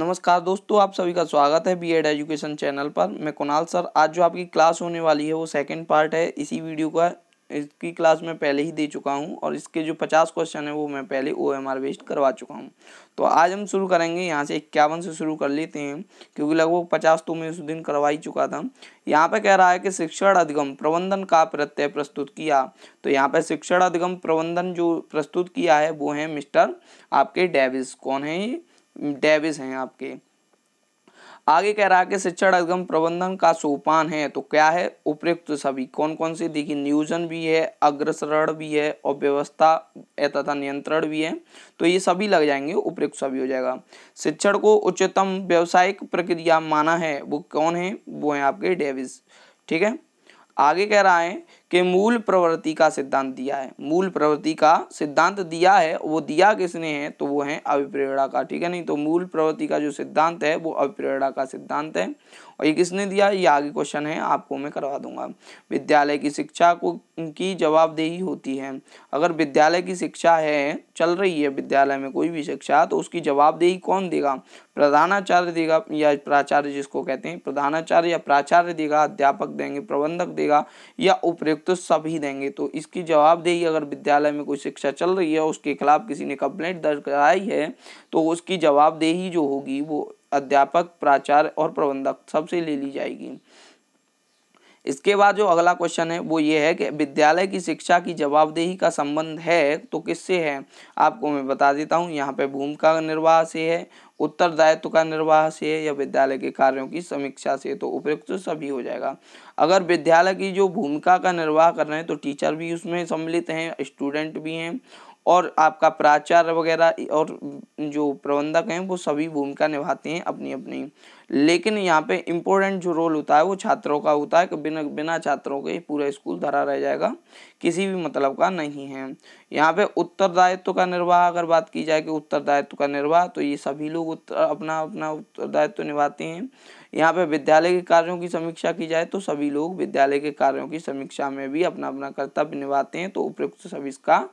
नमस्कार दोस्तों आप सभी का स्वागत है बी एड एजुकेशन चैनल पर मैं कुणाल सर आज जो आपकी क्लास होने वाली है वो सेकंड पार्ट है इसी वीडियो का इसकी क्लास मैं पहले ही दे चुका हूँ और इसके जो पचास क्वेश्चन है वो मैं पहले ओ एम आर बेस्ड करवा चुका हूँ तो आज हम शुरू करेंगे यहाँ से इक्यावन से शुरू कर लेते हैं क्योंकि लगभग पचास तो मैं उस दिन करवा ही चुका था यहाँ पे कह रहा है कि शिक्षण अधिगम प्रबंधन का प्रत्यय प्रस्तुत किया तो यहाँ पे शिक्षण अधिगम प्रबंधन जो प्रस्तुत किया है वो है मिस्टर आपके डेविस कौन है ये डेविस हैं आपके आगे कह रहा है कि शिक्षण अधिगम प्रबंधन का सोपान है तो क्या है उपयुक्त सभी कौन कौन से देखिए नियोजन भी है अग्रसरण भी है और व्यवस्था तथा नियंत्रण भी है तो ये सभी लग जाएंगे उपयुक्त सभी हो जाएगा शिक्षण को उच्चतम व्यावसायिक प्रक्रिया माना है वो कौन है वो है आपके डेविस ठीक है आगे कह रहा है के मूल प्रवृत्ति का सिद्धांत दिया है मूल प्रवृत्ति का सिद्धांत दिया है वो दिया किसने है तो वो है अभिप्रेरणा का ठीक है नहीं तो मूल प्रवृत्ति का जो सिद्धांत है वो अभिप्रेरणा का सिद्धांत है और ये किसने दिया ये आगे क्वेश्चन है आपको मैं करवा दूंगा विद्यालय की शिक्षा को की जवाबदेही होती है अगर विद्यालय की शिक्षा है चल रही है विद्यालय में कोई भी शिक्षा तो उसकी जवाबदेही कौन देगा प्रधानाचार्य देगा या प्राचार्य जिसको कहते हैं प्रधानाचार्य या प्राचार्य देगा अध्यापक देंगे प्रबंधक देगा या उपरे तक तो सभी देंगे तो इसकी जवाबदेही अगर विद्यालय में कोई शिक्षा चल रही है उसके खिलाफ किसी ने कंप्लेंट दर्ज कराई है तो उसकी जवाबदेही जो होगी वो अध्यापक प्राचार्य और प्रबंधक सबसे ले ली जाएगी इसके बाद जो अगला क्वेश्चन है वो ये है कि विद्यालय की शिक्षा की जवाबदेही का संबंध है तो किससे है आपको मैं बता देता हूँ यहाँ पे भूमिका निर्वाह से है उत्तरदायित्व का निर्वाह से है या विद्यालय के कार्यों की समीक्षा से तो उपयुक्त सभी हो जाएगा अगर विद्यालय की जो भूमिका का निर्वाह कर रहे हैं तो टीचर भी उसमें सम्मिलित हैं स्टूडेंट भी हैं और आपका प्राचार्य वगैरह और जो प्रबंधक हैं वो सभी भूमिका निभाते हैं अपनी अपनी लेकिन यहाँ पे इम्पोर्टेंट जो रोल होता है वो छात्रों का होता है कि बिना बिना छात्रों के पूरा स्कूल धरा रह जाएगा किसी भी मतलब का नहीं है यहाँ पे उत्तरदायित्व का निर्वाह अगर बात की जाए कि उत्तरदायित्व का निर्वाह तो ये सभी लोग उत्तर, अपना अपना उत्तरदायित्व निभाते हैं यहाँ पे विद्यालय के कार्यों की समीक्षा की जाए तो सभी लोग विद्यालय के कार्यों की समीक्षा में भी अपना अपना कर्तव्य निभाते हैं तो उपयुक्त सभी इसका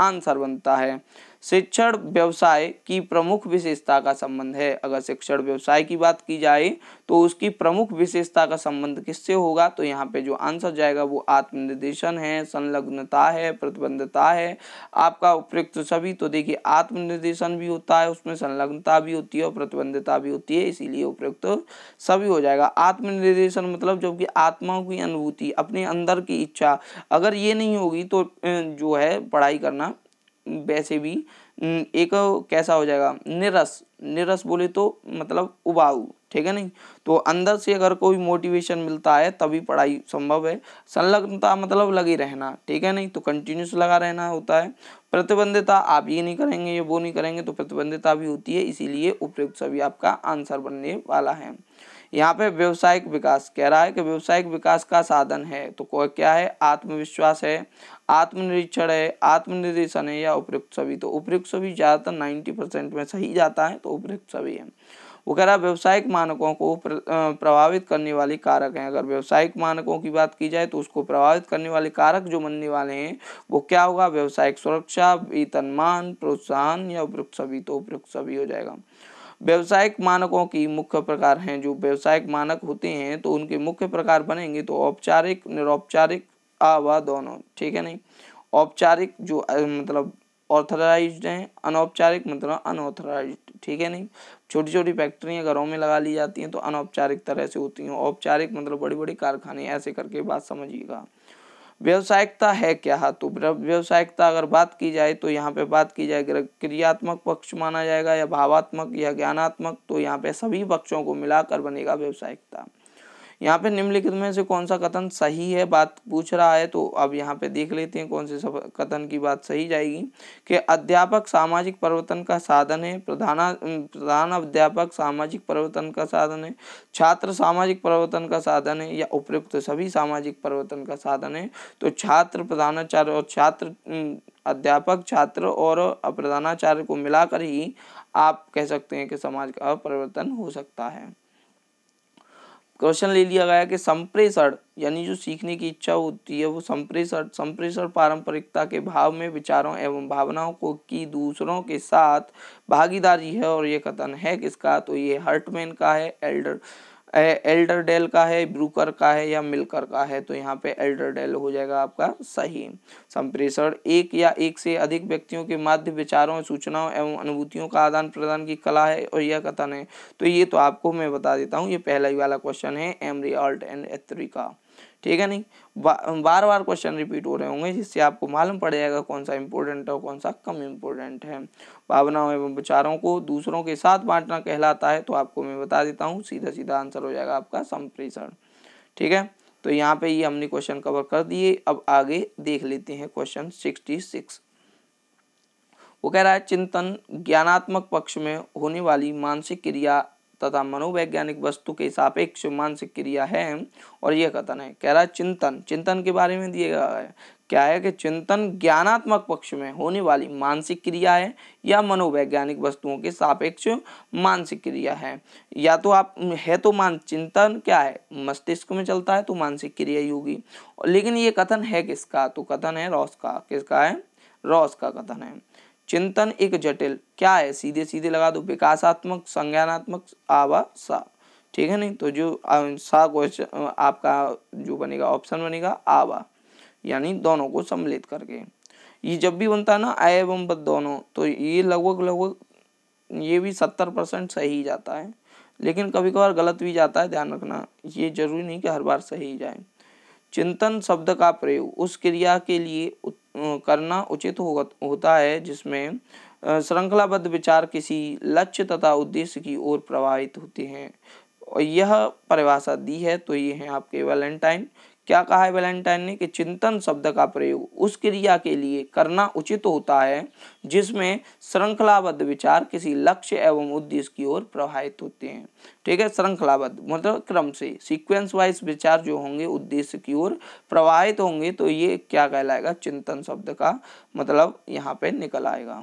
आंसर बनता है शिक्षण व्यवसाय की प्रमुख विशेषता का संबंध है अगर शिक्षण व्यवसाय की बात की जाए तो उसकी प्रमुख विशेषता का संबंध किससे होगा तो यहाँ पे जो आंसर जाएगा वो आत्मनिर्देशन है संलग्नता है प्रतिबंधता है आपका उपयुक्त सभी तो देखिए आत्मनिर्देशन भी होता है उसमें संलग्नता भी होती है और प्रतिबंधता भी होती है इसीलिए उपयुक्त सभी हो जाएगा आत्मनिर्देशन मतलब जबकि आत्माओं की अनुभूति अपने अंदर की इच्छा अगर ये नहीं होगी तो जो है पढ़ाई करना वैसे भी एक कैसा हो जाएगा निरस निरस बोले तो मतलब उबाऊ ठीक है नहीं तो अंदर से अगर कोई मोटिवेशन मिलता है तभी पढ़ाई संभव है संलग्नता मतलब लगे रहना ठीक है नहीं तो कंटिन्यूस लगा रहना होता है प्रतिबंधता आप ये नहीं करेंगे ये वो नहीं करेंगे तो प्रतिबंधता भी होती है इसीलिए उपयुक्त सभी आपका आंसर बनने वाला है यहाँ पे व्यवसायिक विकास कह रहा है कि व्यवसायिक विकास का साधन है तो कोई क्या है आत्मविश्वास है आत्मनिरीक्षण है आत्मनिर्देशन है या उपयुक्त सभी तो उपयुक्त सभी ज़्यादातर नाइन्टी परसेंट में सही जाता है तो उपयुक्त सभी है वो कह रहा है व्यवसायिक मानकों को प्रभावित करने वाले कारक हैं अगर व्यवसायिक मानकों की बात की जाए तो उसको प्रभावित करने वाले कारक जो बनने वाले हैं वो क्या होगा व्यवसायिक सुरक्षा वेतनमान प्रोत्साहन या उपयुक्त सभी तो उपयुक्त सभी हो जाएगा व्यावसायिक मानकों की मुख्य प्रकार हैं जो व्यावसायिक मानक होते हैं तो उनके मुख्य प्रकार बनेंगे तो औपचारिक निरौपचारिक आवा दोनों ठीक है नहीं औपचारिक जो मतलब ऑथराइज हैं अनौपचारिक मतलब अनऑथराइज ठीक है नहीं छोटी छोटी फैक्ट्रियाँ घरों में लगा ली जाती हैं तो अनौपचारिक तरह से होती हैं औपचारिक मतलब बड़ी बड़ी कारखाने ऐसे करके बात समझिएगा व्यवसायिकता है क्या हाँ, तो व्यवसायिकता अगर बात की जाए तो यहाँ पे बात की जाए क्रियात्मक पक्ष माना जाएगा या भावात्मक या ज्ञानात्मक तो यहाँ पे सभी पक्षों को मिलाकर बनेगा व्यवसायिकता यहाँ पे निम्नलिखित में से कौन सा कथन सही है बात पूछ रहा है तो अब यहाँ पे देख लेते हैं कौन से कथन की बात सही जाएगी कि अध्यापक सामाजिक परिवर्तन का साधन है प्रधाना प्रधान अध्यापक सामाजिक परिवर्तन का साधन है छात्र सामाजिक परिवर्तन का साधन है या उपयुक्त सभी सामाजिक परिवर्तन का साधन है तो छात्र प्रधानाचार्य और छात्र अध्यापक छात्र और प्रधानाचार्य को मिलाकर ही आप कह सकते हैं कि समाज का परिवर्तन हो सकता है क्वेश्चन ले लिया गया कि संप्रेषण यानी जो सीखने की इच्छा होती है वो संप्रेषण संप्रेषण पारंपरिकता के भाव में विचारों एवं भावनाओं को की दूसरों के साथ भागीदारी है और ये कथन है किसका तो ये हर्टमैन का है एल्डर एल्डर डेल का है ब्रूकर का है या मिलकर का है तो यहाँ पे एल्डर डेल हो जाएगा आपका सही संप्रेषण एक या एक से अधिक व्यक्तियों के माध्य विचारों सूचनाओं एवं अनुभूतियों का आदान प्रदान की कला है और यह कथन है तो ये तो आपको मैं बता देता हूँ ये पहला ही वाला क्वेश्चन है एमरी ऑल्ट एंड एथ्री का ठीक है नहीं बा, बार बार क्वेश्चन रिपीट हो रहे होंगे जिससे आपको मालूम पड़ जाएगा कौन सा इम्पोर्टेंट है और कौन सा कम इम्पोर्टेंट है भावनाओं एवं विचारों को दूसरों के साथ बांटना कहलाता है तो आपको मैं बता देता हूँ सीधा सीधा आंसर हो जाएगा आपका संप्रेषण ठीक है तो यहाँ पे ये हमने क्वेश्चन कवर कर दिए अब आगे देख लेते हैं क्वेश्चन सिक्सटी सिक्स वो कह रहा है चिंतन ज्ञानात्मक पक्ष में होने वाली मानसिक क्रिया तथा मनोवैज्ञानिक वस्तु के सापेक्ष मानसिक क्रिया है और यह कथन है कह रहा है चिंतन चिंतन के बारे में दिए गया है क्या है कि चिंतन ज्ञानात्मक पक्ष में होने वाली मानसिक क्रिया है या मनोवैज्ञानिक वस्तुओं के सापेक्ष मानसिक क्रिया है या तो आप है तो मान चिंतन क्या है मस्तिष्क में चलता है तो मानसिक क्रिया ही होगी लेकिन ये कथन है किसका तो कथन है रॉस का किसका है रॉस का कथन है चिंतन एक जटिल क्या है सीधे सीधे लगा दो विकासात्मक संज्ञानात्मक आवा सा ठीक है नहीं तो जो सा क्वेश्चन आपका जो बनेगा ऑप्शन बनेगा आवा यानी दोनों को सम्मिलित करके ये जब भी बनता है ना आय एवं बद दोनों तो ये लगभग लगभग ये भी सत्तर परसेंट सही जाता है लेकिन कभी कभार गलत भी जाता है ध्यान रखना ये जरूरी नहीं कि हर बार सही जाए चिंतन शब्द का प्रयोग उस क्रिया के लिए करना उचित हो, होता है जिसमें श्रृंखलाबद्ध विचार किसी लक्ष्य तथा उद्देश्य की ओर प्रवाहित होते हैं और यह परिभाषा दी है तो ये हैं आपके वैलेंटाइन क्या कहा है वैलेंटाइन ने कि चिंतन शब्द का प्रयोग उस क्रिया के लिए करना उचित होता है जिसमें श्रृंखलाबद्ध विचार किसी लक्ष्य एवं उद्देश्य की ओर प्रभावित होते हैं ठीक है श्रृंखलाबद्ध मतलब क्रम से सीक्वेंस वाइज विचार जो होंगे उद्देश्य की ओर प्रभावित होंगे तो ये क्या कहलाएगा चिंतन शब्द का मतलब यहाँ पे निकल आएगा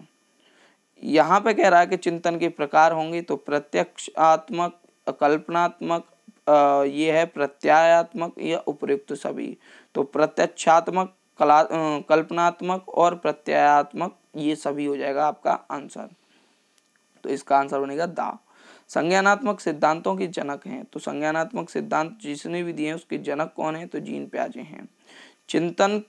यहाँ पे कह रहा है कि चिंतन के प्रकार होंगे तो प्रत्यक्षात्मक कल्पनात्मक ये है प्रत्यायात्मक या उपयुक्त सभी तो प्रत्यक्षात्मक कला कल्पनात्मक और प्रत्यायात्मक ये सभी हो जाएगा आपका आंसर तो इसका आंसर बनेगा दा संज्ञानात्मक सिद्धांतों के जनक हैं तो संज्ञानात्मक सिद्धांत जिसने भी दिए हैं उसके जनक कौन है तो जीन प्याजे हैं चिंतन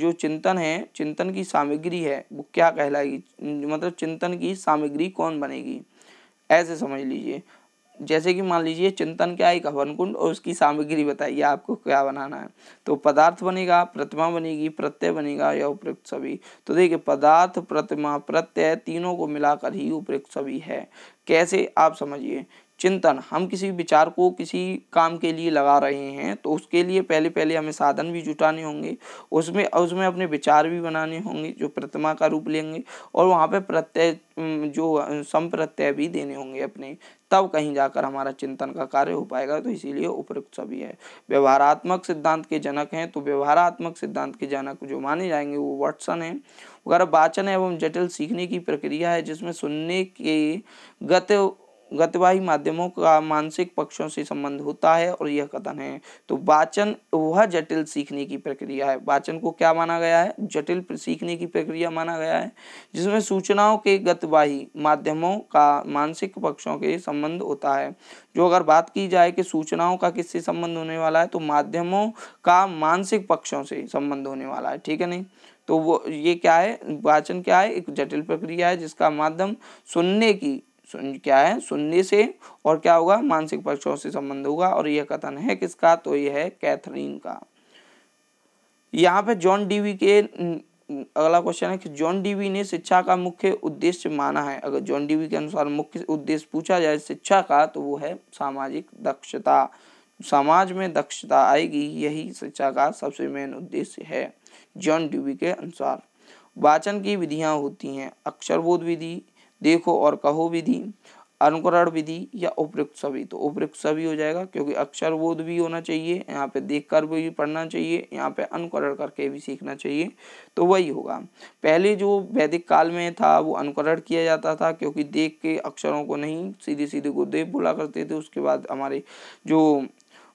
जो चिंतन है चिंतन की सामग्री है वो क्या कहलाएगी मतलब चिंतन की सामग्री कौन बनेगी ऐसे समझ लीजिए जैसे कि मान लीजिए चिंतन क्या एक हवन कुंड और उसकी सामग्री बताइए आपको क्या बनाना है तो पदार्थ बनेगा प्रतिमा बनेगी प्रत्यय बनेगा या उपयुक्त सभी तो देखिए पदार्थ प्रतिमा प्रत्यय तीनों को मिलाकर ही उपयुक्त सभी है कैसे आप समझिए चिंतन हम किसी विचार को किसी काम के लिए लगा रहे हैं तो उसके लिए पहले पहले हमें साधन भी जुटाने होंगे उसमें उसमें अपने विचार भी बनाने होंगे जो प्रतिमा का रूप लेंगे और वहाँ पे प्रत्यय जो संप्रत्यय भी देने होंगे अपने तब कहीं जाकर हमारा चिंतन का कार्य हो पाएगा तो इसीलिए उपयुक्त सभी है व्यवहारात्मक सिद्धांत के जनक हैं तो व्यवहारात्मक सिद्धांत के जनक जो माने जाएंगे वो वाटसन हैं वगैरह वाचन एवं जटिल सीखने की प्रक्रिया है जिसमें सुनने के गत गतिवाही माध्यमों का मानसिक पक्षों से संबंध होता है और यह कथन है तो वाचन वह जटिल सीखने की प्रक्रिया है वाचन को क्या माना गया है जटिल सीखने की प्रक्रिया माना गया है जिसमें सूचनाओं के गतिवाही माध्यमों का मानसिक पक्षों के संबंध होता है जो अगर बात की जाए कि सूचनाओं का किससे संबंध होने वाला है तो माध्यमों का मानसिक पक्षों से संबंध होने वाला है ठीक है नहीं तो वो ये क्या है वाचन क्या है एक जटिल प्रक्रिया है जिसका माध्यम सुनने की क्या है सुनने से और क्या होगा मानसिक पक्षों से संबंध होगा और यह कथन है किसका तो यह है कैथरीन का यहाँ पे जॉन डीवी के अगला क्वेश्चन है कि जॉन डीवी ने शिक्षा का मुख्य उद्देश्य माना है अगर जॉन डीवी के अनुसार मुख्य उद्देश्य पूछा जाए शिक्षा का तो वो है सामाजिक दक्षता समाज में दक्षता आएगी यही शिक्षा का सबसे मेन उद्देश्य है जॉन डीवी के अनुसार वाचन की विधियां होती हैं अक्षरबोध विधि देखो और कहो विधि अनुकरण विधि या उपयुक्त सभी तो उपयुक्त सभी हो जाएगा क्योंकि अक्षर बोध भी होना चाहिए यहाँ पे कर भी पढ़ना चाहिए यहाँ पे अनुकरण करके भी सीखना चाहिए तो वही होगा पहले जो वैदिक काल में था वो अनुकरण किया जाता था क्योंकि देख के अक्षरों को नहीं सीधे सीधे गुरुदेव बोला करते थे उसके बाद हमारे जो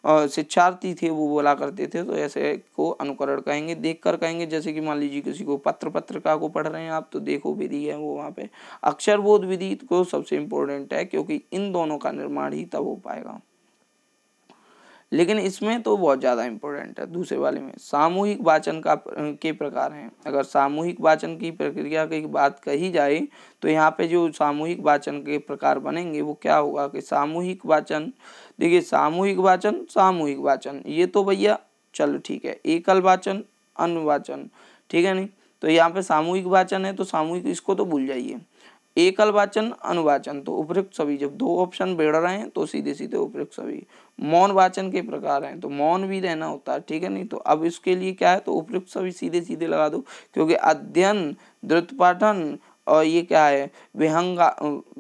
शिक्षार्थी थे वो बोला करते थे तो ऐसे को अनुकरण कहेंगे देख कर कहेंगे जैसे कि मान लीजिए किसी को पत्र पत्रिका को पढ़ रहे हैं आप तो देखो विधि है वो वहाँ पे बोध विधि को सबसे इम्पोर्टेंट है क्योंकि इन दोनों का निर्माण ही तब हो पाएगा लेकिन इसमें तो बहुत ज़्यादा इम्पोर्टेंट है दूसरे वाले में सामूहिक वाचन का के प्रकार हैं अगर सामूहिक वाचन की प्रक्रिया की बात कही जाए तो यहाँ पे जो सामूहिक वाचन के प्रकार बनेंगे वो क्या होगा कि सामूहिक वाचन देखिए सामूहिक वाचन सामूहिक वाचन ये तो भैया चलो ठीक है एकल वाचन अनुवाचन ठीक है नहीं तो यहाँ पे सामूहिक वाचन है तो सामूहिक इसको तो भूल जाइए एकल वाचन अनुवाचन तो उपयुक्त सभी जब दो ऑप्शन बेड़ रहे हैं तो सीधे सीधे उपयुक्त सभी मौन वाचन के प्रकार हैं तो मौन भी रहना होता है ठीक है नहीं तो अब इसके लिए क्या है तो उपयुक्त सभी सीधे सीधे लगा दो क्योंकि अध्ययन द्रुत पाठन और ये क्या है विहंगा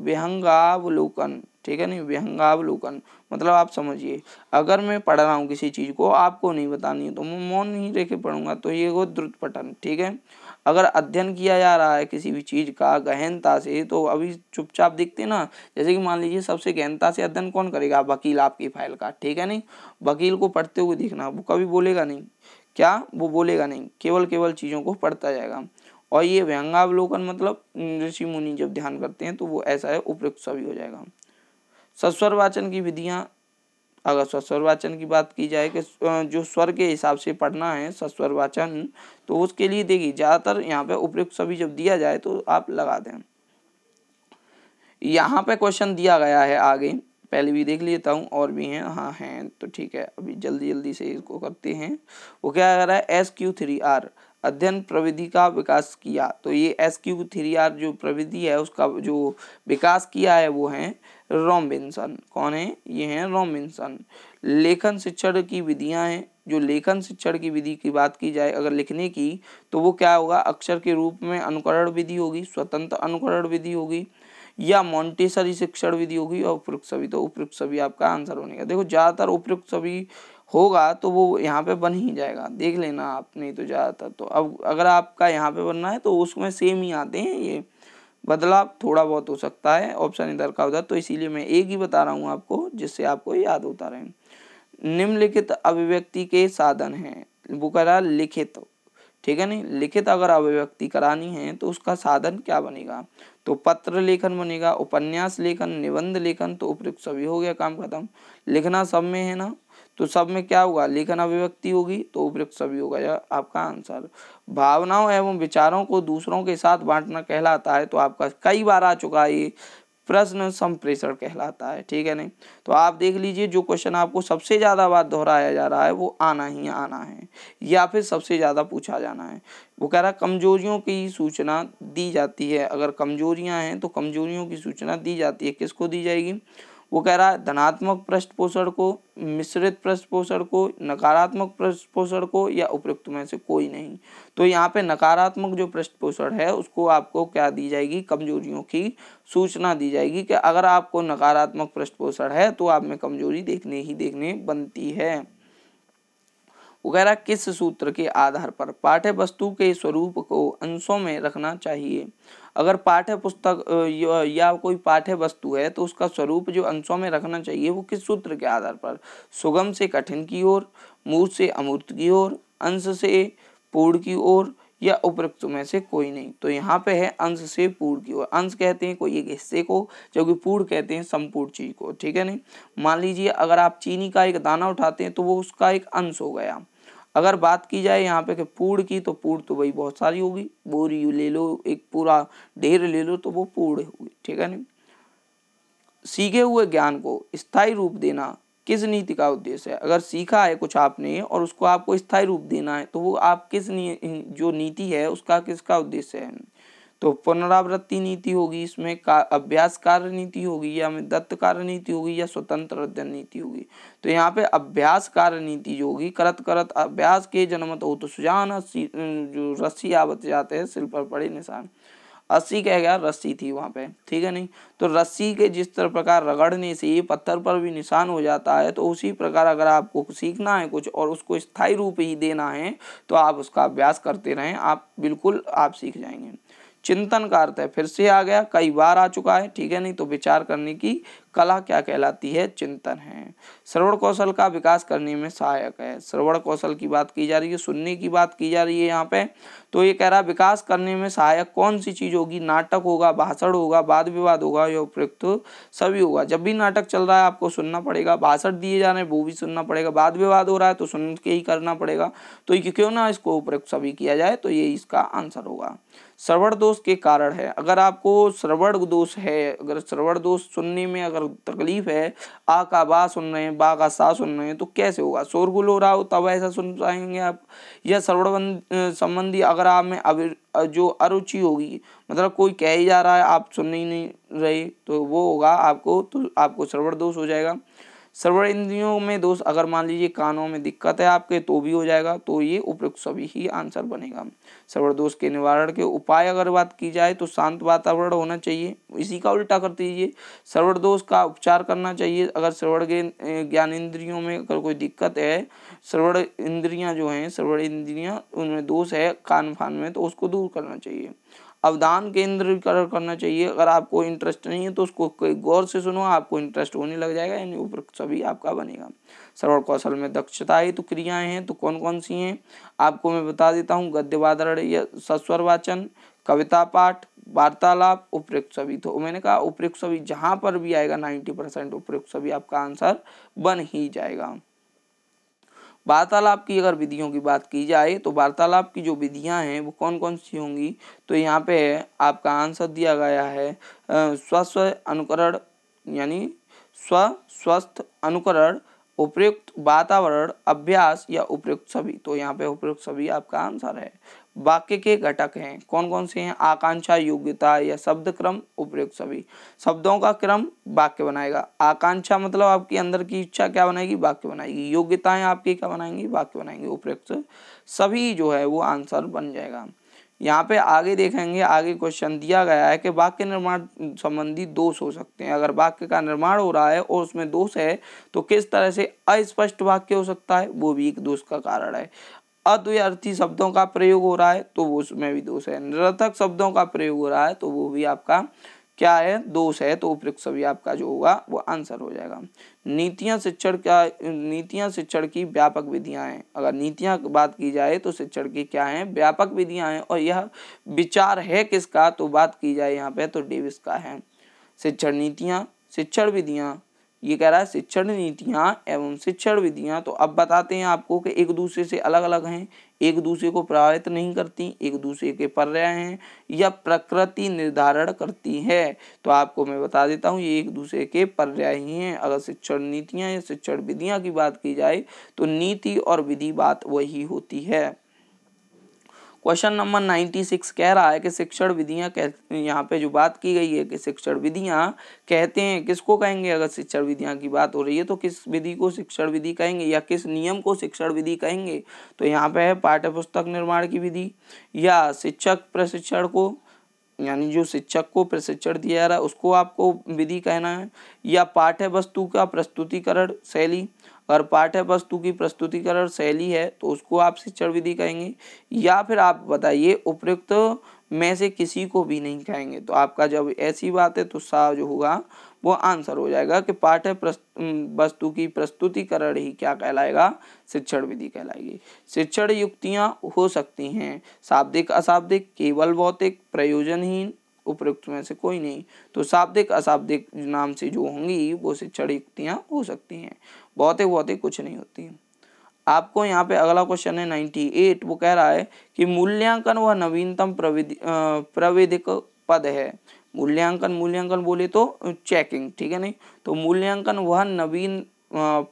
विहंगावलोकन ठीक है नहीं व्यंगावलोकन मतलब आप समझिए अगर मैं पढ़ रहा हूँ किसी चीज़ को आपको नहीं बतानी है तो मैं मौन नहीं रह के पढ़ूंगा तो ये हो द्रुत पठन ठीक है अगर अध्ययन किया जा रहा है किसी भी चीज़ का गहनता से तो अभी चुपचाप देखते ना जैसे कि मान लीजिए सबसे गहनता से अध्ययन कौन करेगा वकील आपकी फाइल का ठीक है नहीं वकील को पढ़ते हुए देखना वो कभी बोलेगा नहीं क्या वो बोलेगा नहीं केवल केवल चीज़ों को पढ़ता जाएगा और ये व्यंगावलोकन मतलब ऋषि मुनि जब ध्यान करते हैं तो वो ऐसा है उपयुक्त सभी हो जाएगा सस्वर वाचन की विधियाँ अगर सस्वर वाचन की बात की जाए कि जो स्वर के हिसाब से पढ़ना है सस्वर वाचन तो उसके लिए देखिए ज़्यादातर यहाँ पे उपयुक्त सभी जब दिया जाए तो आप लगा दें यहाँ पे क्वेश्चन दिया गया है आगे पहले भी देख लेता हूँ और भी हैं हाँ हैं तो ठीक है अभी जल्दी जल्दी से इसको करते हैं वो क्या कह रहा है एस क्यू थ्री आर अध्ययन प्रविधि का विकास किया तो ये एस क्यू थ्री आर जो प्रविधि है उसका जो विकास किया है वो है रॉमबिन्सन कौन है ये है रॉमबिन्सन लेखन शिक्षण की विधियां हैं जो लेखन शिक्षण की विधि की बात की जाए अगर लिखने की तो वो क्या होगा अक्षर के रूप में अनुकरण विधि होगी स्वतंत्र अनुकरण विधि होगी या मॉन्टेसरी शिक्षण विधि होगी और उपयुक्त सभी तो उपयुक्त सभी आपका आंसर बनेगा देखो ज़्यादातर उपयुक्त सभी होगा तो वो यहाँ पे बन ही जाएगा देख लेना आप नहीं तो ज़्यादातर तो अब अगर आपका यहाँ पे बनना है तो उसमें सेम ही आते हैं ये बदलाव थोड़ा बहुत हो सकता है ऑप्शन इधर का उधर तो इसीलिए मैं एक ही बता रहा हूँ आपको जिससे आपको याद होता रहे निम्नलिखित अभिव्यक्ति के साधन हैं वो कह रहा लिखित ठीक है नहीं लिखित अगर अभिव्यक्ति करानी है तो उसका साधन क्या बनेगा तो पत्र लेखन बनेगा उपन्यास लेखन निबंध लेखन तो उपयुक्त सभी हो गया काम खत्म लिखना सब में है ना तो सब में क्या होगा लेखन अभिव्यक्ति होगी तो उपयुक्त सभी होगा यह आपका आंसर भावनाओं एवं विचारों को दूसरों के साथ बांटना कहलाता है तो आपका कई बार आ चुका है ये प्रश्न संप्रेषण कहलाता है ठीक है नहीं तो आप देख लीजिए जो क्वेश्चन आपको सबसे ज़्यादा बार दोहराया जा रहा है वो आना ही आना है या फिर सबसे ज़्यादा पूछा जाना है वो कह रहा कमजोरियों की सूचना दी जाती है अगर कमजोरियां हैं तो कमजोरियों की सूचना दी जाती है किसको दी जाएगी वो कह रहा है धनात्मक पृष्ठ पोषण को मिश्रित पृष्ठ पोषण को नकारात्मक पृष्ठ पोषण को या उपयुक्त में से कोई नहीं तो यहाँ पे नकारात्मक जो पृष्ठ पोषण है उसको आपको क्या दी जाएगी कमजोरियों की सूचना दी जाएगी कि अगर आपको नकारात्मक पृष्ठ पोषण है तो आप में कमजोरी देखने ही देखने बनती है वगैरह किस सूत्र के आधार पर पाठ्य वस्तु के स्वरूप को अंशों में रखना चाहिए अगर पाठ्य पुस्तक या कोई पाठ्य वस्तु है तो उसका स्वरूप जो अंशों में रखना चाहिए वो किस सूत्र के आधार पर सुगम से कठिन की ओर मूर्त से अमूर्त की ओर अंश से पूर्ण की ओर या उपरोक्त में से कोई नहीं तो यहाँ पे है अंश से पूर्ण की ओर अंश कहते हैं कोई एक हिस्से को जबकि पूर्ण कहते हैं संपूर्ण चीज को ठीक है नहीं मान लीजिए अगर आप चीनी का एक दाना उठाते हैं तो वो उसका एक अंश हो गया अगर बात की जाए यहाँ पे कि पूड़ की तो पूड़ तो भाई बहुत सारी होगी बोरी ले लो एक पूरा ढेर ले लो तो वो पूड़ होगी ठीक है नहीं सीखे हुए ज्ञान को स्थायी रूप देना किस नीति का उद्देश्य है अगर सीखा है कुछ आपने और उसको आपको स्थायी रूप देना है तो वो आप किस नी, जो नीति है उसका किसका उद्देश्य है तो पुनरावृत्ति नीति होगी इसमें का अभ्यास कार्य नीति होगी या दत्त कार्य नीति होगी या स्वतंत्र अध्ययन नीति होगी तो यहाँ पे अभ्यास कार्य नीति जो होगी करत करत अभ्यास के जनमत हो तो सुजान अं, जो रस्सी आवत जाते हैं सिल पर पड़े निशान अस्सी कह गया रस्सी थी वहाँ पे ठीक है नहीं तो रस्सी के जिस तरह प्रकार रगड़ने से पत्थर पर भी निशान हो जाता है तो उसी प्रकार अगर आपको सीखना है कुछ और उसको स्थायी रूप ही देना है तो आप उसका अभ्यास करते रहें आप बिल्कुल आप सीख जाएंगे चिंतन का अर्थ है फिर से आ गया कई बार आ चुका है ठीक है नहीं तो विचार करने की कला क्या कहलाती है चिंतन है श्रवण कौशल का विकास करने में सहायक है श्रवण कौशल की बात की जा रही है सुनने की बात की जा रही है यहाँ पे तो ये कह रहा है विकास करने में सहायक कौन सी चीज होगी नाटक होगा भाषण होगा वाद विवाद होगा या उपयुक्त सभी होगा जब भी नाटक चल रहा है आपको सुनना पड़ेगा भाषण दिए जा रहे हैं वो भी सुनना पड़ेगा वाद विवाद हो रहा है तो सुन के ही करना पड़ेगा तो क्यों ना इसको उपयुक्त सभी किया जाए तो ये इसका आंसर होगा श्रवण दोष के कारण है अगर आपको श्रवण दोष है अगर श्रवण दोष सुनने में अगर तकलीफ है आ का बा सुन रहे हैं बा का सा सुन रहे हैं तो कैसे होगा शोरगुल हो रहा हो तब ऐसा सुन पाएंगे आप या श्रवण संबंधी अगर आप में अभी जो अरुचि होगी मतलब कोई कह ही जा रहा है आप सुन ही नहीं रहे तो वो होगा आपको तो आपको श्रवण दोष हो जाएगा सर्वर इंद्रियों में दोष अगर मान लीजिए कानों में दिक्कत है आपके तो भी हो जाएगा तो ये उपयुक्त सभी ही आंसर बनेगा सर्वर दोष के निवारण के उपाय अगर बात की जाए तो शांत वातावरण होना चाहिए इसी का उल्टा कर दीजिए सर्वर दोष का उपचार करना चाहिए अगर सर्वर ज्ञान इंद्रियों में अगर कोई दिक्कत है सर्वर इंद्रिया जो हैं सर्वर इंद्रियाँ उनमें दोष है कान फान में तो उसको दूर करना चाहिए अवदान केंद्र करना चाहिए अगर आपको इंटरेस्ट नहीं है तो उसको गौर से सुनो आपको इंटरेस्ट होने लग जाएगा यानी ऊपर सभी आपका बनेगा सरवण कौशल में दक्षता हेतु तो क्रियाएं हैं तो कौन कौन सी हैं आपको मैं बता देता हूँ गद्यवादरण या सस्वर वाचन कविता पाठ वार्तालाप उपयुक्त सभी तो मैंने कहा उपयुक्त सभी जहाँ पर भी आएगा नाइन्टी परसेंट उपयुक्त सभी आपका आंसर बन ही जाएगा वार्तालाप की अगर विधियों की बात की जाए तो वार्तालाप की जो विधियां हैं वो कौन कौन सी होंगी तो यहाँ पे आपका आंसर दिया गया है स्व स्व अनुकरण यानी स्व स्वस्थ अनुकरण उपयुक्त वातावरण अभ्यास या उपयुक्त सभी तो यहाँ पे उपयुक्त सभी आपका आंसर है वाक्य के घटक हैं कौन कौन से हैं आकांक्षा योग्यता या शब्द क्रम उपयुक्त सभी शब्दों का क्रम वाक्य बनाएगा आकांक्षा मतलब आपकी अंदर की इच्छा क्या बनाएगी वाक्य बनाएगी योग्यताएं आपकी क्या बनाएंगी वाक्य बनाएंगी उपयुक्त सभी जो है वो आंसर बन जाएगा यहाँ पे आगे देखेंगे आगे क्वेश्चन दिया गया है कि वाक्य निर्माण संबंधी दोष हो सकते हैं अगर वाक्य का निर्माण हो रहा है और उसमें दोष है तो किस तरह से अस्पष्ट वाक्य हो सकता है वो भी एक दोष का कारण है अद्वयार्थी शब्दों का प्रयोग हो रहा है तो वो उसमें भी दोष है निरर्थक शब्दों का प्रयोग हो रहा है तो वो भी आपका क्या है दोष है तो उपयुक्त सभी आपका जो होगा वो आंसर हो जाएगा नीतियाँ शिक्षण का नीतियाँ शिक्षण की व्यापक विधियाँ हैं अगर नीतियाँ की बात की जाए तो शिक्षण की क्या है व्यापक विधियाँ हैं और यह विचार है किसका तो बात की जाए यहाँ पे तो डेविस का है शिक्षण नीतियाँ शिक्षण विधियाँ ये कह रहा है शिक्षण नीतियाँ एवं शिक्षण विधियाँ तो अब बताते हैं आपको कि एक दूसरे से अलग अलग हैं एक दूसरे को प्रभावित नहीं करती एक दूसरे के पर्याय हैं या प्रकृति निर्धारण करती है तो आपको मैं बता देता हूँ ये एक दूसरे के पर्याय ही हैं अगर शिक्षण नीतियाँ या शिक्षण विधियाँ की बात की जाए तो नीति और विधि बात वही होती है क्वेश्चन नंबर नाइन्टी सिक्स कह रहा है कि शिक्षण विधियाँ कह यहाँ पे जो बात की गई है कि शिक्षण विधियाँ कहते हैं किसको कहेंगे अगर शिक्षण विधियाँ की बात हो रही है तो किस विधि को शिक्षण विधि कहेंगे या किस नियम को शिक्षण विधि कहेंगे तो यहाँ पे है पाठ्यपुस्तक निर्माण की विधि या शिक्षक प्रशिक्षण को यानी जो शिक्षक को प्रशिक्षण दिया जा रहा है उसको आपको विधि कहना है या पाठ्य वस्तु का प्रस्तुतिकरण शैली अगर पाठ्य वस्तु की प्रस्तुतिकरण शैली है तो उसको आप शिक्षण विधि कहेंगे या फिर आप बताइए उपयुक्त में से किसी को भी नहीं कहेंगे तो आपका जब ऐसी बात है तो सा जो होगा वो आंसर हो जाएगा कि पाठ्य वस्तु की प्रस्तुतिकरण ही क्या कहलाएगा शिक्षण विधि कहलाएगी शिक्षण युक्तियाँ हो सकती हैं शाब्दिक अशाब्दिक केवल भौतिक प्रयोजनहीन उपयुक्त में से कोई नहीं तो शाब्दिक अशाब्दिक नाम से जो होंगी वो शिक्षण युक्तियाँ हो सकती हैं बहुतें बहुतें कुछ नहीं होती है आपको यहाँ पे अगला क्वेश्चन है नाइनटी एट वो कह रहा है कि मूल्यांकन वह नवीनतम प्रविधि प्रविधिक पद है मूल्यांकन मूल्यांकन बोले तो चेकिंग ठीक है नहीं तो मूल्यांकन वह नवीन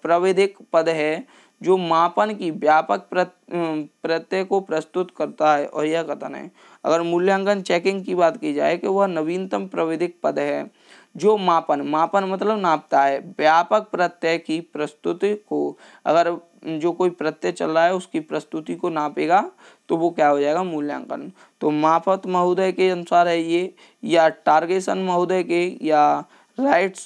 प्रविधिक पद है जो मापन की व्यापक प्रत्यय को प्रस्तुत करता है और यह कथन है अगर मूल्यांकन चेकिंग की बात की जाए कि वह नवीनतम प्रविधिक पद है जो मापन मापन मतलब नापता है व्यापक प्रत्यय की प्रस्तुति को अगर जो कोई प्रत्यय चल रहा है उसकी प्रस्तुति को नापेगा तो वो क्या हो जाएगा मूल्यांकन तो मापत महोदय के अनुसार है ये या टारगेशन महोदय के या राइट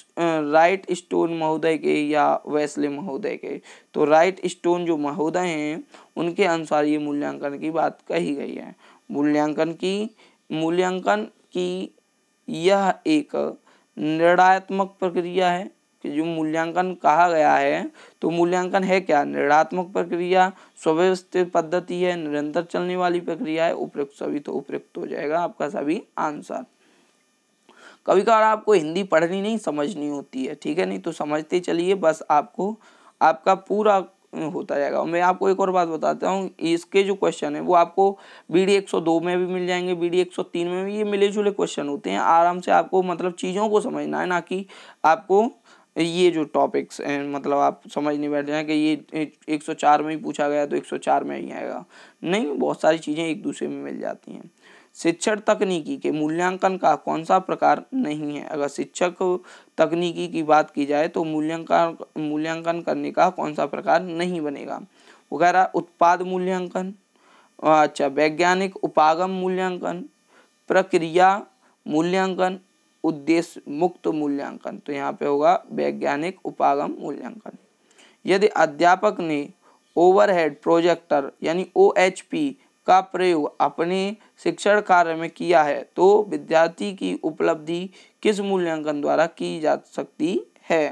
राइट स्टोन महोदय के या वैसले महोदय के तो राइट स्टोन जो महोदय हैं उनके अनुसार ये मूल्यांकन की बात कही गई है मूल्यांकन की मूल्यांकन की यह एक निर्णयात्मक प्रक्रिया है कि जो मूल्यांकन कहा गया है तो मूल्यांकन है क्या निर्णात्मक प्रक्रिया स्वव्यवस्थित पद्धति है निरंतर चलने वाली प्रक्रिया है उपयुक्त सभी तो उपयुक्त हो जाएगा आपका सभी आंसर कभी कभार आपको हिंदी पढ़नी नहीं समझनी होती है ठीक है नहीं तो समझते चलिए बस आपको आपका पूरा होता जाएगा मैं आपको एक और बात बताता हूँ इसके जो क्वेश्चन है वो आपको बी डी एक सौ दो में भी मिल जाएंगे बी डी एक सौ तीन में भी ये मिले जुले क्वेश्चन होते हैं आराम से आपको मतलब चीज़ों को समझना है ना कि आपको ये जो टॉपिक्स हैं मतलब आप समझ नहीं बैठ जाए कि ये एक सौ चार में ही पूछा गया तो एक सौ चार में ही आएगा नहीं बहुत सारी चीज़ें एक दूसरे में मिल जाती हैं शिक्षण तकनीकी के मूल्यांकन का कौन सा प्रकार नहीं है अगर शिक्षक तकनीकी की बात की जाए तो मूल्यांकन मूल्यांकन करने का कौन सा प्रकार नहीं बनेगा वगैरह उत्पाद मूल्यांकन अच्छा वैज्ञानिक उपागम मूल्यांकन प्रक्रिया मूल्यांकन उद्देश्य मुक्त मूल्यांकन तो यहाँ पे होगा वैज्ञानिक उपागम मूल्यांकन यदि अध्यापक ने ओवरहेड प्रोजेक्टर यानी ओ एच पी का प्रयोग अपने शिक्षण कार्य में किया है तो विद्यार्थी की उपलब्धि किस मूल्यांकन द्वारा की जा सकती है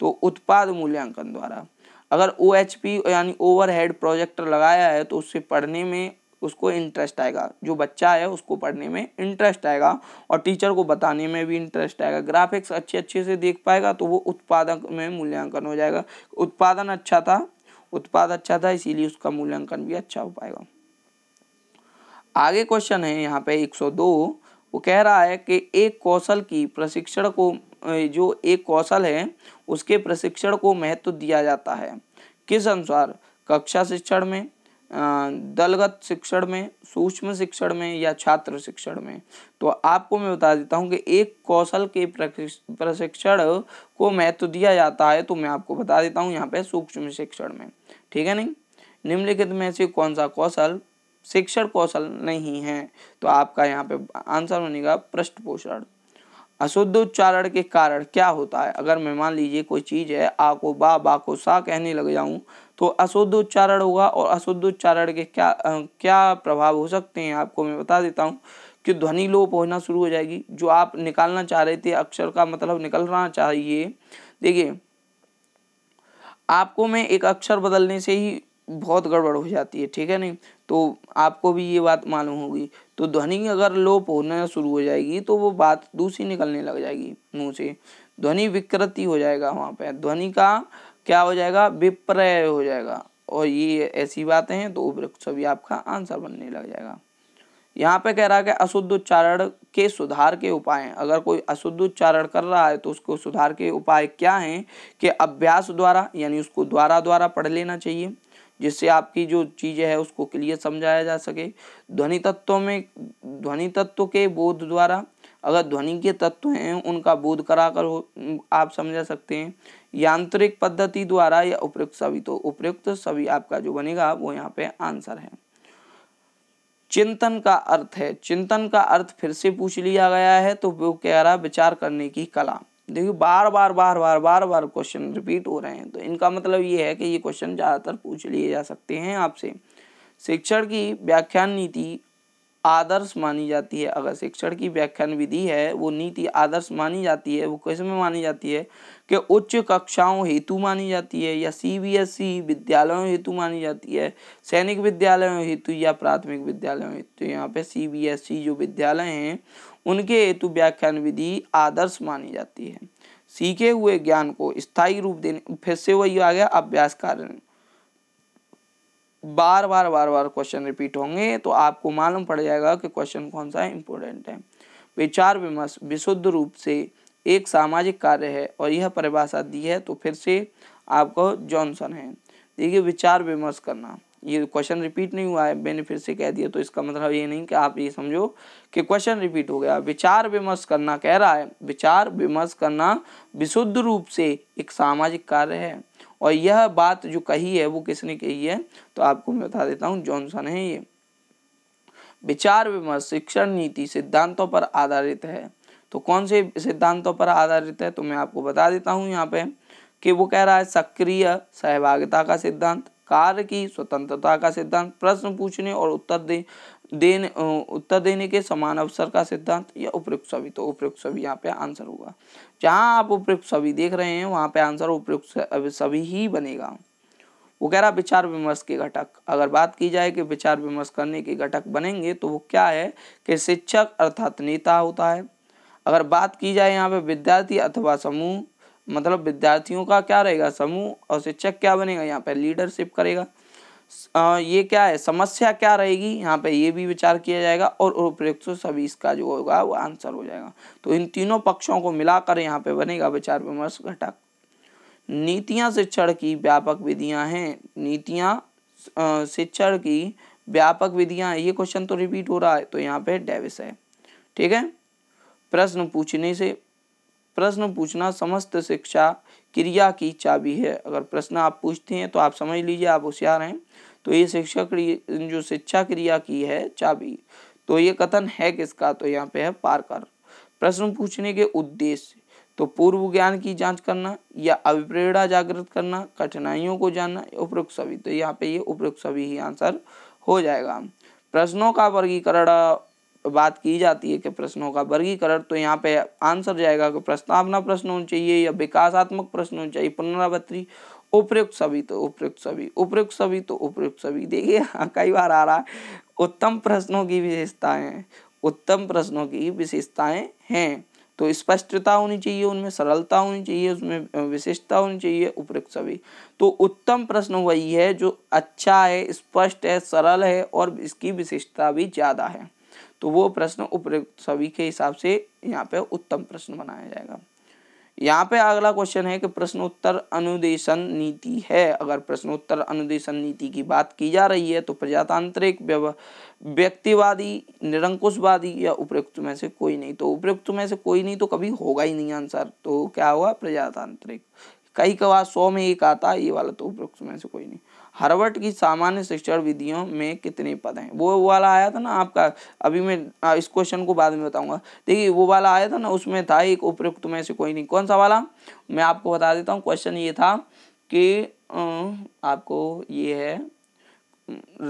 तो उत्पाद मूल्यांकन द्वारा अगर ओ एच पी यानी ओवरहेड प्रोजेक्टर लगाया है तो उससे पढ़ने में उसको इंटरेस्ट आएगा जो बच्चा है उसको पढ़ने में इंटरेस्ट आएगा और टीचर को बताने में भी इंटरेस्ट आएगा ग्राफिक्स अच्छे अच्छे से देख पाएगा तो वो उत्पादक में मूल्यांकन हो जाएगा उत्पादन अच्छा था उत्पाद अच्छा था इसीलिए उसका मूल्यांकन भी अच्छा हो पाएगा आगे क्वेश्चन है यहाँ पे 102 वो कह रहा है कि एक कौशल की प्रशिक्षण को जो एक कौशल है उसके प्रशिक्षण को महत्व तो दिया जाता है किस अनुसार कक्षा शिक्षण में दलगत शिक्षण में सूक्ष्म शिक्षण में या छात्र शिक्षण में तो आपको मैं बता देता हूँ कि एक कौशल के प्रशिक्षण को महत्व दिया जाता है तो मैं आपको बता देता हूँ यहाँ पे सूक्ष्म शिक्षण में ठीक है नहीं निम्नलिखित में से कौन सा कौशल शिक्षण कौशल नहीं है तो आपका यहाँ पे आंसर बनेगा पृष्ठ पोषण अशुद्ध उच्चारण के कारण क्या होता है अगर मैं मान लीजिए कोई चीज़ है आ को बा बा को सा कहने लग जाऊं तो अशुद्ध उच्चारण होगा और अशुद्ध उच्चारण के क्या आ, क्या प्रभाव हो सकते हैं आपको मैं बता देता हूँ कि ध्वनि लोप होना शुरू हो जाएगी जो आप निकालना चाह रहे थे अक्षर का मतलब निकलना चाहिए देखिए आपको मैं एक अक्षर बदलने से ही बहुत गड़बड़ हो जाती है ठीक है नहीं तो आपको भी ये बात मालूम होगी तो ध्वनि अगर लोप होना शुरू हो जाएगी तो वो बात दूसरी निकलने लग जाएगी मुँह से ध्वनि विकृति हो जाएगा वहाँ पे ध्वनि का क्या हो जाएगा विप्रय हो जाएगा और ये ऐसी बातें हैं तो वृक्ष भी आपका आंसर बनने लग जाएगा यहाँ पे कह रहा है कि अशुद्ध उच्चारण के सुधार के उपाय अगर कोई अशुद्ध उच्चारण कर रहा है तो उसको सुधार के उपाय क्या हैं कि अभ्यास द्वारा यानी उसको द्वारा द्वारा पढ़ लेना चाहिए जिससे आपकी जो चीज़ें है उसको क्लियर समझाया जा सके ध्वनि तत्वों में ध्वनि तत्व के बोध द्वारा अगर ध्वनि के तत्व हैं उनका बोध कराकर आप समझा सकते हैं यांत्रिक पद्धति द्वारा या उपयुक्त सभी तो उपयुक्त सभी आपका जो बनेगा वो यहाँ पे आंसर है चिंतन का अर्थ है चिंतन का अर्थ फिर से पूछ लिया गया है तो वो कह रहा विचार करने की कला देखिए बार बार बार बार बार बार क्वेश्चन रिपीट हो रहे हैं तो इनका मतलब ये है कि ये क्वेश्चन ज़्यादातर पूछ लिए जा सकते हैं आपसे शिक्षण की व्याख्यान नीति आदर्श मानी जाती है अगर शिक्षण की व्याख्यान विधि है वो नीति आदर्श मानी जाती है वो कैसे में मानी जाती है कि उच्च कक्षाओं हेतु मानी जाती है या सीबीएसई e विद्यालयों हेतु मानी जाती है सैनिक विद्यालयों हेतु या प्राथमिक विद्यालयों हेतु यहाँ पे सीबीएसई e जो विद्यालय हैं उनके हेतु व्याख्यान विधि आदर्श मानी जाती है सीखे हुए ज्ञान को स्थायी रूप देने फिर से वही आ गया अभ्यास कारण बार बार बार बार क्वेश्चन रिपीट होंगे तो आपको मालूम पड़ जाएगा कि क्वेश्चन कौन सा इंपॉर्टेंट है विचार विमर्श विशुद्ध रूप से एक सामाजिक कार्य है और यह परिभाषा दी है तो फिर से आपको जॉनसन है देखिए विचार विमर्श करना ये क्वेश्चन रिपीट नहीं हुआ है मैंने फिर से कह दिया तो इसका मतलब ये नहीं कि आप ये समझो कि क्वेश्चन रिपीट हो गया विचार विमर्श करना कह रहा है विचार विमर्श करना विशुद्ध रूप से एक सामाजिक कार्य है और यह बात जो कही है वो किसने कही है तो आपको मैं बता देता हूँ जॉनसन है ये विचार विमर्श शिक्षण नीति सिद्धांतों पर आधारित है तो कौन से सिद्धांतों पर आधारित है तो मैं आपको बता देता हूँ यहाँ पे कि वो कह रहा है सक्रिय सहभागिता का सिद्धांत कार्य की स्वतंत्रता का सिद्धांत प्रश्न पूछने और उत्तर दे देने उत्तर देने के समान अवसर का सिद्धांत या उपयुक्त सभी तो उपयुक्त सभी यहाँ पे आंसर होगा जहाँ आप उपयुक्त सभी देख रहे हैं वहाँ पे आंसर उपयुक्त सभी ही बनेगा वो कह रहा विचार विमर्श के घटक अगर बात की जाए कि विचार विमर्श करने के घटक बनेंगे तो वो क्या है कि शिक्षक अर्थात नेता होता है अगर बात की जाए यहाँ पे विद्यार्थी अथवा समूह मतलब विद्यार्थियों का क्या रहेगा समूह और शिक्षक क्या बनेगा यहाँ पे लीडरशिप करेगा आ, ये क्या है समस्या क्या रहेगी यहाँ पे ये भी विचार किया जाएगा और उपयुक्त सभी इसका जो होगा वो आंसर हो जाएगा तो इन तीनों पक्षों को मिलाकर यहाँ पे बनेगा विचार विमर्श घटक नीतियाँ शिक्षण की व्यापक विधियाँ हैं नीतियाँ शिक्षण की व्यापक विधियाँ ये क्वेश्चन तो रिपीट हो रहा है तो यहाँ पे डेविस है ठीक है प्रश्न पूछने से प्रश्न पूछना समस्त शिक्षा क्रिया की चाबी है अगर प्रश्न आप पूछते हैं तो आप समझ लीजिए आप होशियार हैं तो ये शिक्षा जो शिक्षा क्रिया की है चाबी तो ये कथन है किसका तो यहाँ पे है पारकर प्रश्न पूछने के उद्देश्य तो पूर्व ज्ञान की जांच करना या अभिप्रेरणा जागृत करना कठिनाइयों को जानना उपरोक्त सभी तो यहाँ पे ये उपरोक्त सभी ही आंसर हो जाएगा प्रश्नों का वर्गीकरण बात की जाती है कि प्रश्नों का वर्गीकरण तो यहाँ पे आंसर जाएगा कि प्रस्तावना प्रश्न होना चाहिए या विकासात्मक प्रश्न होना चाहिए पुनरावृत्ति उपयुक्त सभी तो उपयुक्त सभी उपयुक्त सभी तो उपयुक्त सभी देखिए कई बार आ रहा है उत्तम प्रश्नों की विशेषताएं उत्तम प्रश्नों की विशेषताएं हैं तो स्पष्टता होनी चाहिए उनमें सरलता होनी चाहिए उसमें विशिष्टता होनी चाहिए उपयुक्त सभी तो उत्तम प्रश्न वही है जो अच्छा है स्पष्ट है सरल है और इसकी विशिष्टता भी ज़्यादा है तो वो प्रश्न उपयुक्त सभी के हिसाब से यहाँ पे उत्तम प्रश्न बनाया जाएगा यहाँ पे अगला क्वेश्चन है कि प्रश्न उत्तर अनुदेशन नीति है अगर प्रश्न उत्तर अनुदेशन नीति की बात की जा रही है तो प्रजातांत्रिक व्यक्तिवादी निरंकुशवादी या उपयुक्त में से कोई नहीं तो उपयुक्त में से कोई नहीं तो कभी होगा ही नहीं आंसर तो क्या हुआ प्रजातांत्रिक कई कवा सौ में एक आता ये वाला तो उपयुक्त में से कोई नहीं हार्वर्ड की सामान्य शिक्षण विधियों में कितने पद हैं वो वाला आया था ना आपका अभी मैं इस क्वेश्चन को बाद में बताऊंगा देखिए वो वाला आया था ना उसमें था एक उपयुक्त में से कोई नहीं कौन सा वाला मैं आपको बता देता हूँ क्वेश्चन ये था कि आपको ये है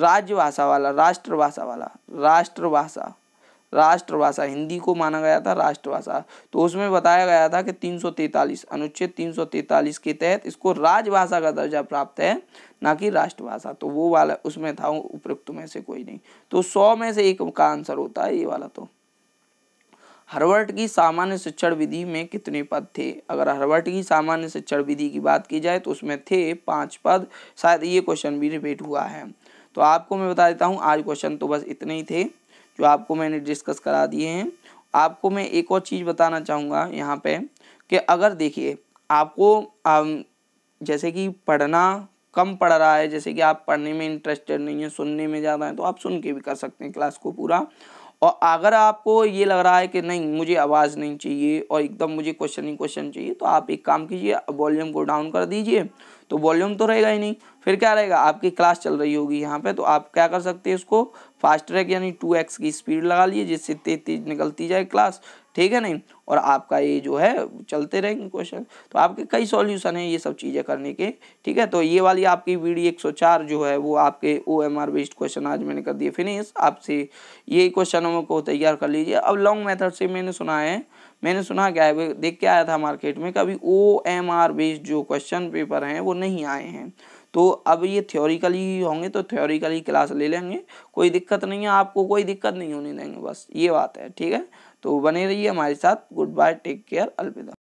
राज्य भाषा वाला राष्ट्रभाषा वाला राष्ट्रभाषा राष्ट्रभाषा हिंदी को माना गया था राष्ट्रभाषा तो उसमें बताया गया था कि 343 अनुच्छेद 343 के तहत इसको राजभाषा का दर्जा प्राप्त है ना कि राष्ट्रभाषा तो वो वाला उसमें था उपयुक्त में से कोई नहीं तो सौ में से एक का आंसर होता है ये वाला तो हर्वर्ट की सामान्य शिक्षण विधि में कितने पद थे अगर हरवर्ट की सामान्य शिक्षण विधि की बात की जाए तो उसमें थे पाँच पद शायद ये क्वेश्चन भी रिपीट हुआ है तो आपको मैं बता देता हूँ आज क्वेश्चन तो बस इतने ही थे जो आपको मैंने डिस्कस करा दिए हैं आपको मैं एक और चीज़ बताना चाहूँगा यहाँ पे कि अगर देखिए आपको जैसे कि पढ़ना कम पढ़ रहा है जैसे कि आप पढ़ने में इंटरेस्टेड नहीं है सुनने में ज़्यादा है तो आप सुन के भी कर सकते हैं क्लास को पूरा और अगर आपको ये लग रहा है कि नहीं मुझे आवाज़ नहीं चाहिए और एकदम मुझे क्वेश्चन ही क्वेश्चन चाहिए तो आप एक काम कीजिए वॉल्यूम को डाउन कर दीजिए तो वॉल्यूम तो रहेगा ही नहीं फिर क्या रहेगा आपकी क्लास चल रही होगी यहाँ पे तो आप क्या कर सकते हैं इसको फास्ट ट्रैक यानी टू एक्स की स्पीड लगा लिए जिससे तेज तेज निकलती जाए क्लास ठीक है नहीं और आपका ये जो है चलते रहेंगे क्वेश्चन तो आपके कई सॉल्यूशन हैं ये सब चीज़ें करने के ठीक है तो ये वाली आपकी वीडियो 104 जो है वो आपके O M R based question आज मैंने कर दिए फिनिश आपसे ये क्वेश्चनों को तैयार कर लीजिए अब लॉन्ग मेथड से मैंने सुना है मैंने सुना क्या है देख के आया था मार्केट में कभी ओ एम आर बेस्ड जो क्वेश्चन पेपर हैं वो नहीं आए हैं तो अब ये थ्योरिकली होंगे तो थ्योरिकली क्लास ले लेंगे कोई दिक्कत नहीं है आपको कोई दिक्कत नहीं होने देंगे बस ये बात है ठीक है तो बने रहिए हमारे साथ गुड बाय टेक केयर अलविदा